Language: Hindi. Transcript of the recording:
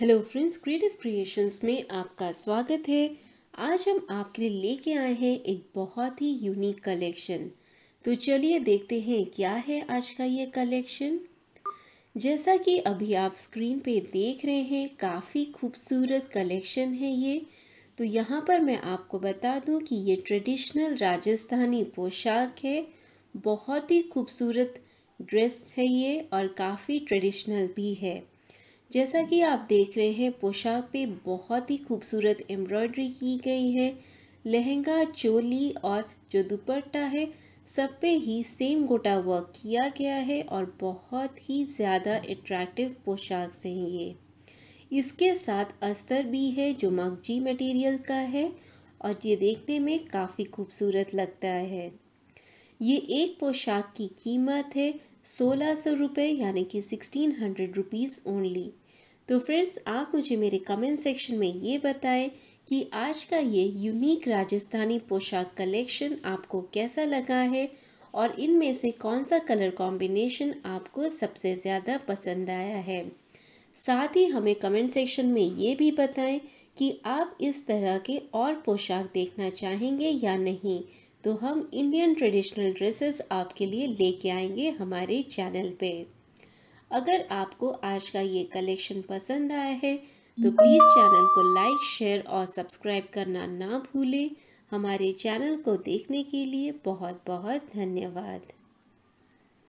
हेलो फ्रेंड्स क्रिएटिव क्रिएशंस में आपका स्वागत है आज हम आपके लिए लेके आए हैं एक बहुत ही यूनिक कलेक्शन तो चलिए देखते हैं क्या है आज का ये कलेक्शन जैसा कि अभी आप स्क्रीन पे देख रहे हैं काफ़ी खूबसूरत कलेक्शन है ये तो यहाँ पर मैं आपको बता दूँ कि ये ट्रेडिशनल राजस्थानी पोशाक है बहुत ही खूबसूरत ड्रेस है ये और काफ़ी ट्रेडिशनल भी है जैसा कि आप देख रहे हैं पोशाक पे बहुत ही खूबसूरत एम्ब्रॉयडरी की गई है लहंगा चोली और जो दुपट्टा है सब पे ही सेम गोटा वर्क किया गया है और बहुत ही ज़्यादा अट्रैक्टिव पोशाक से हैं ये इसके साथ अस्तर भी है जो मगजी मटेरियल का है और ये देखने में काफ़ी खूबसूरत लगता है ये एक पोशाक की कीमत है सोलह सौ रुपये यानी कि सिक्सटीन हंड्रेड रुपीज़ ओनली तो फ्रेंड्स आप मुझे मेरे कमेंट सेक्शन में ये बताएं कि आज का ये यूनिक राजस्थानी पोशाक कलेक्शन आपको कैसा लगा है और इनमें से कौन सा कलर कॉम्बिनेशन आपको सबसे ज़्यादा पसंद आया है साथ ही हमें कमेंट सेक्शन में ये भी बताएं कि आप इस तरह के और पोशाक देखना चाहेंगे या नहीं तो हम इंडियन ट्रेडिशनल ड्रेसेस आपके लिए लेके आएंगे हमारे चैनल पे अगर आपको आज का ये कलेक्शन पसंद आया है तो प्लीज़ चैनल को लाइक शेयर और सब्सक्राइब करना ना भूलें हमारे चैनल को देखने के लिए बहुत बहुत धन्यवाद